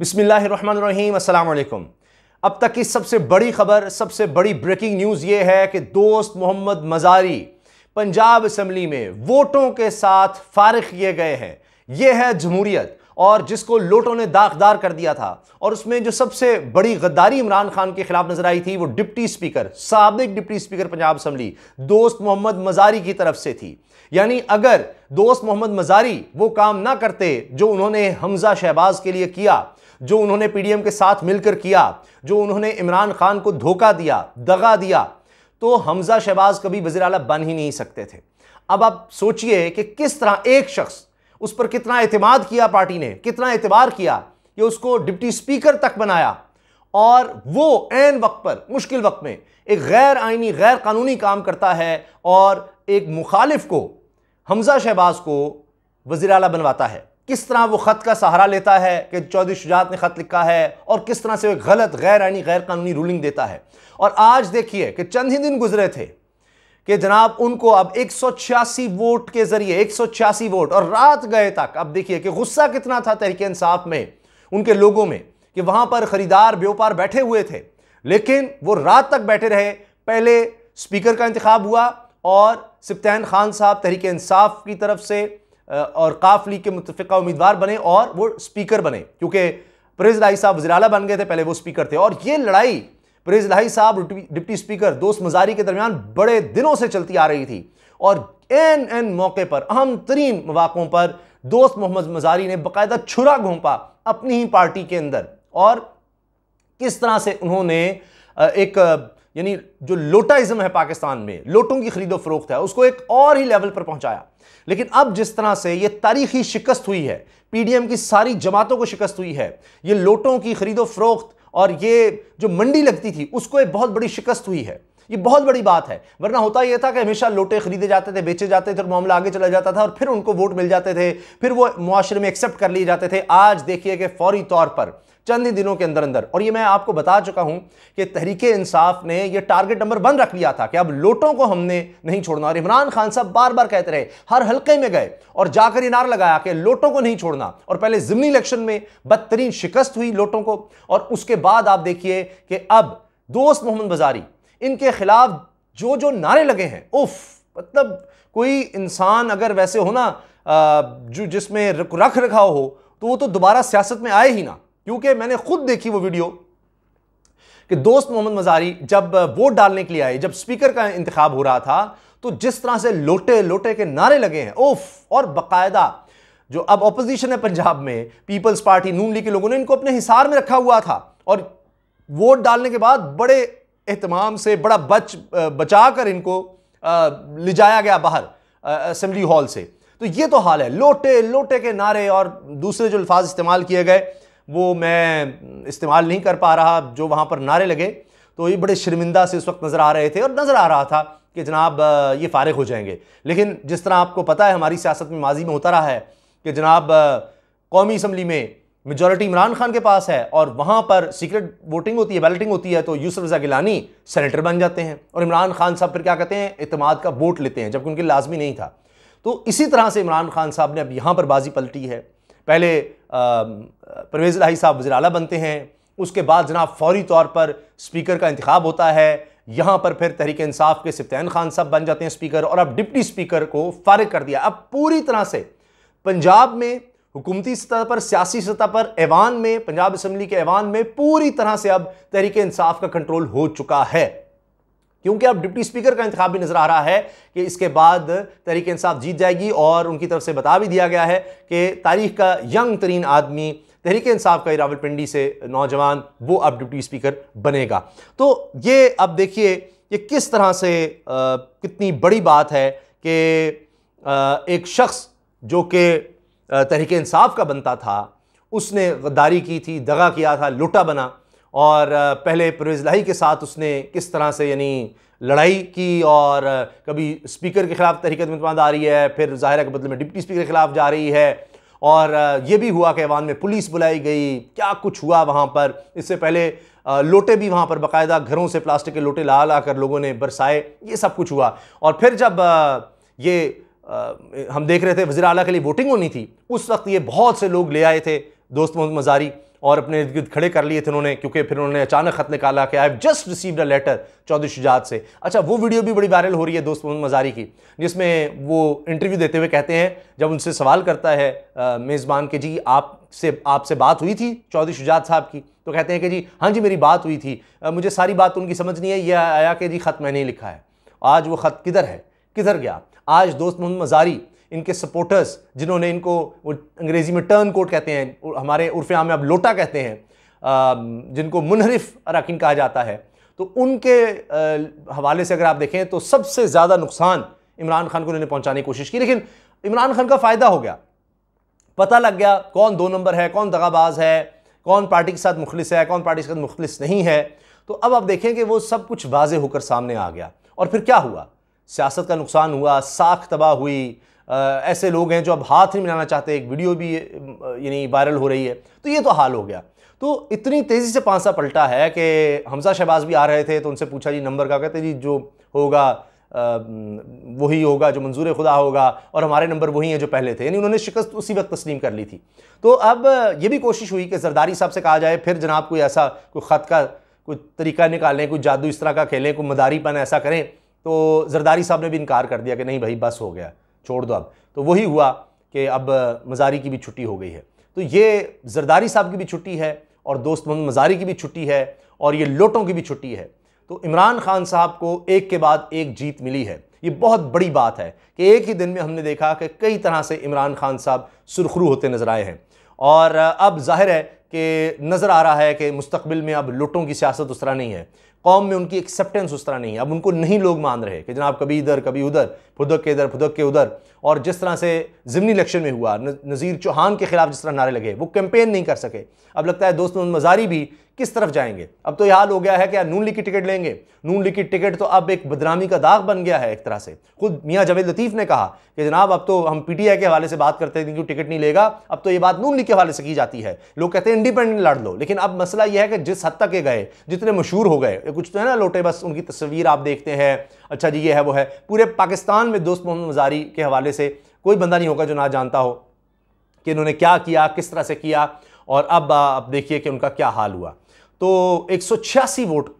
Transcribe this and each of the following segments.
बिसमीम् अब तक की सबसे बड़ी खबर सबसे बड़ी ब्रेकिंग न्यूज़ ये है कि दोस्त मोहम्मद मजारी पंजाब असम्बली में वोटों के साथ फारिग किए गए हैं ये है जमहूरियत और जिसको लोटों ने दागदार कर दिया था और उसमें जो सबसे बड़ी गद्दारी इमरान खान के खिलाफ नजर आई थी वो डिप्टी स्पीकर सबक deputy speaker Punjab assembly Dost Mohammad Mazari की तरफ से थी यानी अगर दोस्त मोहम्मद मजारी वो काम ना करते जो उन्होंने हमजा शहबाज के लिए किया जो उन्होंने पीडीएम के साथ मिलकर किया जो उन्होंने इमरान खान को धोखा दिया दगा दिया तो हमजा शहबाज कभी वजी अला बन ही नहीं सकते थे अब आप सोचिए कि किस तरह एक शख्स उस पर कितना अतमाद किया पार्टी ने कितना एतबार किया कि उसको डिप्टी स्पीकर तक बनाया और वो एन वक्त पर मुश्किल वक्त में एक गैर आइनी गैर कानूनी काम करता है और एक मुखालिफ को हमजा शहबाज को वजीर अला बनवाता है किस तरह वो ख़त का सहारा लेता है कि चौधरी शुजात ने ख़त लिखा है और किस तरह से गलत गैर आनी गैर कानूनी रूलिंग देता है और आज देखिए कि चंद ही दिन गुजरे थे कि जनाब उनको अब एक वोट के ज़रिए एक वोट और रात गए तक अब देखिए कि गुस्सा कितना था तहरीक इंसाफ में उनके लोगों में कि वहाँ पर ख़रीदार बेपार बैठे हुए थे लेकिन वो रात तक बैठे रहे पहले स्पीकर का इंतखब हुआ और सिप्तान खान साहब तहरीक इंसाफ की तरफ से और काफ लीग के मुतफ़ा उम्मीदवार बने और वो स्पीकर बने क्योंकि परेज लाही साहब वजराला बन गए थे पहले वो स्पीकर थे और ये लड़ाई परेज लाही साहब डिप्टी स्पीकर दोस्त मजारी के दरमियान बड़े दिनों से चलती आ रही थी और एन एन मौके पर अहम तरीन मौाकों पर दोस्त मोहम्मद मजारी ने बाकायदा छुरा घोंपा अपनी ही पार्टी के अंदर और किस तरह से उन्होंने एक यानी जो लोटाइज्म है पाकिस्तान में लोटों की खरीदो फरोख्त है उसको एक और ही लेवल पर पहुंचाया लेकिन अब जिस तरह से ये तारीखी शिकस्त हुई है पीडीएम की सारी जमातों को शिकस्त हुई है ये लोटों की खरीदो फरोख्त और ये जो मंडी लगती थी उसको एक बहुत बड़ी शिकस्त हुई है ये बहुत बड़ी बात है वरना होता यह था कि हमेशा लोटे खरीदे जाते थे बेचे जाते थे और मामला आगे चला जाता था और फिर उनको वोट मिल जाते थे फिर वो मुआरे में एक्सेप्ट कर लिए जाते थे आज देखिए कि फौरी तौर पर चंद ही दिनों के अंदर अंदर और ये मैं आपको बता चुका हूं कि तहरीक इंसाफ ने यह टारगेट नंबर वन रख लिया था कि अब लोटों को हमने नहीं छोड़ना और इमरान खान साहब बार बार कहते रहे हर हल्के में गए और जाकर इनार लगाया कि लोटों को नहीं छोड़ना और पहले जिमनी इलेक्शन में बदतरीन शिकस्त हुई लोटों को और उसके बाद आप देखिए कि अब दोस्त मोहम्मद बाजारी इनके खिलाफ जो जो नारे लगे हैं उफ मतलब कोई इंसान अगर वैसे हो ना जो जिसमें रख रखाव हो तो वो तो दोबारा सियासत में आए ही ना क्योंकि मैंने खुद देखी वो वीडियो कि दोस्त मोहम्मद मजारी जब वोट डालने के लिए आए जब स्पीकर का इंतखाब हो रहा था तो जिस तरह से लोटे लोटे के नारे लगे हैं ओफ और बाकायदा जो अब अपोजिशन है पंजाब में पीपल्स पार्टी नून लीग के लोगों ने इनको अपने हिसार में रखा हुआ था और वोट डालने के बाद बड़े अहतमाम से बड़ा बच बचा कर इनको ले जाया गया बाहर असम्बली हॉल से तो ये तो हाल है लोटे लोटे के नारे और दूसरे जो अल्फाज इस्तेमाल किए गए वो मैं इस्तेमाल नहीं कर पा रहा जो वहाँ पर नारे लगे तो ये बड़े शर्मिंदा से उस वक्त नज़र आ रहे थे और नज़र आ रहा था कि जनाब ये फ़ारग हो जाएंगे लेकिन जिस तरह आपको पता है हमारी सियासत में माजी में होता रहा है कि जनाब कौमी असम्बली में मेजॉरिटी इमरान खान के पास है और वहाँ पर सीक्रेट वोटिंग होती है बैलटिंग होती है तो यूसुफ रजा गिलानी सेनेटर बन जाते हैं और इमरान खान साहब फिर क्या कहते हैं अतमाद का वोट लेते हैं जबकि उनके लाजमी नहीं था तो इसी तरह से इमरान खान साहब ने अब यहाँ पर बाजी पलटी है पहले परवेज़ लाही साहब वजी अला बनते हैं उसके बाद जनाब फौरी तौर पर स्पीकर का इंतखब होता है यहाँ पर फिर तहरीक इंसाफ के सिप्तान खान साहब बन जाते हैं स्पीकर और अब डिप्टी स्पीकर को फारग कर दिया अब पूरी तरह से पंजाब में हुकूमती सतह पर सियासी सतह पर ऐवान में पंजाब असम्बली के ऐवान में पूरी तरह से अब तहरीक इंसाफ का कंट्रोल हो चुका है क्योंकि अब डिप्टी स्पीकर का इंतबाब भी नजर आ रहा है कि इसके बाद तहरीक इंसाफ जीत जाएगी और उनकी तरफ से बता भी दिया गया है कि तारीख का यंग तरीन आदमी तहरीक इंसाफ का रावलपिंडी से नौजवान वो अब डिप्टी स्पीकर बनेगा तो ये अब देखिए ये किस तरह से आ, कितनी बड़ी बात है कि एक शख्स जो कि तहरीक इंसाफ का बनता था उसने गद्दारी की थी दगा किया था लुटा बना और पहले परवेज़ लाही के साथ उसने किस तरह से यानी लड़ाई की और कभी स्पीकर के ख़िलाफ़ तहरीकत मतबंद आ रही है फिर ज़ाहिर के बदले में डिप्टी स्पीकर के ख़िलाफ़ जा रही है और ये भी हुआ कि ऐवान में पुलिस बुलाई गई क्या कुछ हुआ वहाँ पर इससे पहले लोटे भी वहाँ पर बाकायदा घरों से प्लास्टिक के लोटे ला ला कर लोगों ने बरसाए ये सब कुछ हुआ और फिर जब ये हम देख रहे थे वजी अला के लिए वोटिंग होनी थी उस वक्त ये बहुत से लोग ले आए थे दोस्त मोहम्मद मजारी और अपने इर्द गिर्द खड़े कर लिए थे उन्होंने क्योंकि फिर उन्होंने अचानक खत निकाला कि I have just receive a letter Chaudhry Shujaat से अच्छा वो वीडियो भी बड़ी वायरल हो रही है दोस्त मोहम्मद मजारी की जिसमें वो इंटरव्यू देते हुए कहते हैं जब उनसे सवाल करता है मेज़बान के जी आपसे आपसे बात हुई थी चौधरी शुजात साहब की तो कहते हैं कि जी हाँ जी मेरी बात हुई थी आ, मुझे सारी बात उनकी समझ नहीं है यह आया कि जी ख़त मैंने लिखा है आज वो ख़त किधर है किधर गया आज दोस्त मोहम्मद मजारी इनके सपोर्टर्स जिन्होंने इनको अंग्रेज़ी में टर्न कोट कहते हैं हमारे उर्फ आम में अब लोटा कहते हैं जिनको मुनहरफ अरकान कहा जाता है तो उनके हवाले से अगर आप देखें तो सबसे ज़्यादा नुकसान इमरान खान को उन्होंने पहुँचाने की कोशिश की लेकिन इमरान खान का फ़ायदा हो गया पता लग गया कौन दो नंबर है कौन दगाबाज है कौन पार्टी के साथ मुखलिस है कौन पार्टी के साथ मुखलिस नहीं है तो अब आप देखें कि वो सब कुछ वाजे होकर सामने आ गया और फिर क्या हुआ सियासत का नुकसान हुआ साख तबाह हुई ऐसे लोग हैं जो अब हाथ नहीं मिलाना चाहते एक वीडियो भी यानी वायरल हो रही है तो ये तो हाल हो गया तो इतनी तेज़ी से पांसा पलटा है कि हमजा शहबाज भी आ रहे थे तो उनसे पूछा जी नंबर का कहते जी जो होगा वही होगा जो मंजूर खुदा होगा और हमारे नंबर वही हैं जो पहले थे यानी उन्होंने शिकस्त उसी वक्त तस्लीम कर ली थी तो अब ये भी कोशिश हुई कि जरदारी साहब से कहा जाए फिर जनाब कोई ऐसा कोई ख़त का कोई तरीका निकालें कोई जादू इस तरह का खेलें कोई मदारीपन ऐसा करें तो जरदारी साहब ने भी इनकार कर दिया कि नहीं भाई बस हो गया छोड़ दो अब तो वही हुआ कि अब मज़ारी की भी छुट्टी हो गई है तो ये जरदारी साहब की भी छुट्टी है और दोस्त मोहम्मद मज़ारी की भी छुट्टी है और ये लोटों की भी छुट्टी है तो इमरान खान साहब को एक के बाद एक जीत मिली है ये बहुत बड़ी बात है कि एक ही दिन में हमने देखा कि कई तरह से इमरान खान साहब सुरखरू होते नज़र आए हैं और अब जाहिर है कि नज़र आ रहा है कि मुस्तबिल में अब लुटों की सियासत उस तरह नहीं है कौम में उनकी एक्सेप्टेंस उस तरह नहीं है अब उनको नहीं लोग मान रहे कि जनाब कभी इधर कभी उधर फुदक के इधर फुदक के उधर और जिस तरह से ज़मनी इलेक्शन में हुआ नज़ीर चौहान के खिलाफ जिस तरह नारे लगे वो कैंपेन नहीं कर सके अब लगता है दोस्त मजारी भी किस तरफ जाएंगे अब तो यह हाल हो गया है कि नून लीग की टिकट लेंगे नून लीग की टिकट तो अब एक बदनामी का दाग बन गया है एक तरह से खुद मियाँ जवेद लतीफ़ ने कहा कि जनाब अब तो हम पीटीआई के हवाले से बात करते हैं क्योंकि टिकट नहीं लेगा अब तो ये बात नून लीग के हवाले से की जाती है लोग कहते हैं इंडिपेंडेंट लड़ लो लेकिन अब मसला यह है कि जिस हद तक ये गए जितने मशहूर हो गए कुछ तो है ना लोटे बस उनकी तस्वीर आप देखते हैं अच्छा जी ये है वो है पूरे पाकिस्तान में दोस्त मोहम्मद मजारी के हवाले से कोई बंदा नहीं होगा जो ना जानता हो कि इन्होंने क्या किया किस तरह से किया और अब आप देखिए कि उनका क्या हाल हुआ तो एक वोट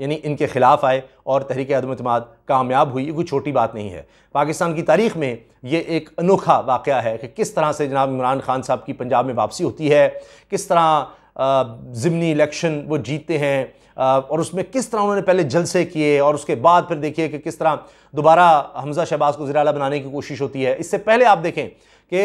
यानी इनके ख़िलाफ़ आए और तहरीक आदम अतमाद कामयाब हुई ये कोई छोटी बात नहीं है पाकिस्तान की तारीख में ये एक अनोखा वाक़ है कि किस तरह से जनाब इमरान खान साहब की पंजाब में वापसी होती है किस तरह ज़मनी इलेक्शन वो जीतते हैं और उसमें किस तरह उन्होंने पहले जलसे किए और उसके बाद फिर देखिए कि किस तरह दोबारा हमज़ा शहबाज को ज़रा बनाने की कोशिश होती है इससे पहले आप देखें कि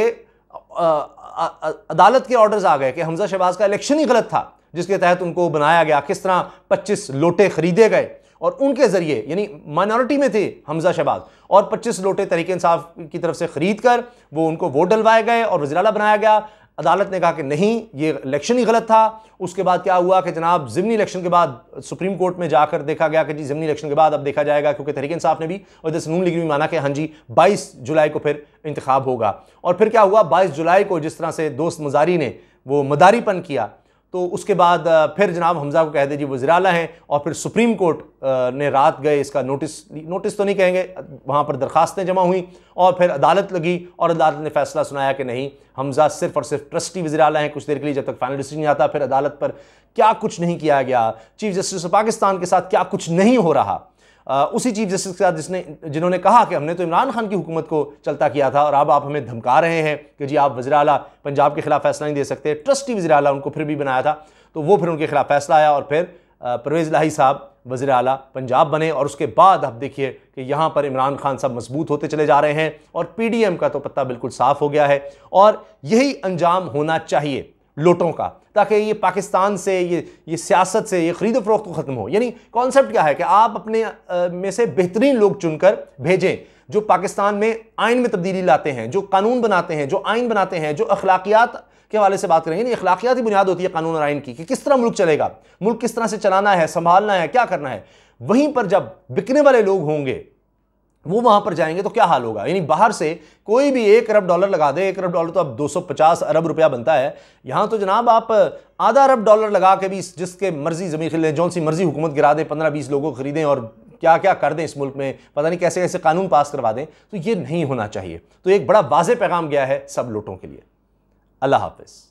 अदालत के ऑर्डर्स आ गए कि हमजा शहबाज का इलेक्शन ही गलत था जिसके तहत उनको बनाया गया किस तरह 25 लोटे खरीदे गए और उनके ज़रिए यानी माइनॉरिटी में थे हमजा शहबाज और 25 लोटे तरीके इंसाफ की तरफ से ख़रीद कर वो उनको वोट डलवाए गए और वजराला बनाया गया अदालत ने कहा कि नहीं ये इलेक्शन ही गलत था उसके बाद क्या हुआ कि जनाब ज़मनी इलेक्शन के बाद सुप्रीम कोर्ट में जाकर देखा गया कि जी ज़मनी इलेक्शन के बाद अब देखा जाएगा क्योंकि तहरीक इंसाफ ने भी और जैसे नून लीग ने भी माना कि हाँ जी बाईस जुलाई को फिर इंतखब होगा और फिर क्या हुआ बाईस जुलाई को जिस तरह से दोस्त मजारी ने वो मदारीपन किया तो उसके बाद फिर जनाब हमजा को कह दे जी वजी अला हैं और फिर सुप्रीम कोर्ट ने रात गए इसका नोटिस नोटिस तो नहीं कहेंगे वहाँ पर दरखास्तें जमा हुई और फिर अदालत लगी और अदालत ने फैसला सुनाया कि नहीं हमजा सिर्फ और सिर्फ ट्रस्टी वजी अला हैं कुछ देर के लिए जब तक फाइनल डिसीजन नहीं आता फिर अदालत पर क्या कुछ नहीं किया गया चीफ जस्टिस ऑफ पाकिस्तान के साथ क्या कुछ नहीं हो रहा उसी चीफ जस्टिस के साथ जिसने जिन्होंने कहा कि हमने तो इमरान खान की हुकूमत को चलता किया था और अब आप हमें धमका रहे हैं कि जी आप वजी अला पंजाब के खिलाफ फैसला नहीं दे सकते ट्रस्टी वजी अला उनको फिर भी बनाया था तो वो फिर उनके खिलाफ फैसला आया और फिर परवेज़ लाही साहब वजी अला पंजाब बने और उसके बाद आप देखिए कि यहाँ पर इमरान खान साहब मजबूत होते चले जा रहे हैं और पी डी एम का तो पत्ता बिल्कुल साफ हो गया है और यही अंजाम होना चाहिए लोटों का ताकि ये पाकिस्तान से ये ये सियासत से ये खरीदो फरोख्त को ख़त्म हो यानी कॉन्सेप्ट क्या है कि आप अपने आ, में से बेहतरीन लोग चुनकर भेजें जो पाकिस्तान में आइन में तब्दीली लाते हैं जो कानून बनाते हैं जो आइन बनाते हैं जो अखलाकियात के हवाले से बात करें अखलाकियात ही बुनियाद होती है कानून और आइन की कि किस तरह मुल्क चलेगा मुल्क किस तरह से चलाना है संभालना है क्या करना है वहीं पर जब बिकने वाले लोग होंगे वो वहां पर जाएंगे तो क्या हाल होगा यानी बाहर से कोई भी एक अरब डॉलर लगा दे एक अरब डॉलर तो अब 250 अरब रुपया बनता है यहाँ तो जनाब आप आधा अरब डॉलर लगा के भी जिसके मर्जी जमीन खरीदें जौन सी मर्जी हुकूमत गिरा दें पंद्रह बीस लोगों को खरीदें और क्या क्या कर दें इस मुल्क में पता नहीं कैसे कैसे कानून पास करवा दें तो ये नहीं होना चाहिए तो एक बड़ा वाज पैगाम गया है सब लोटों के लिए अल्लाह हाफिज़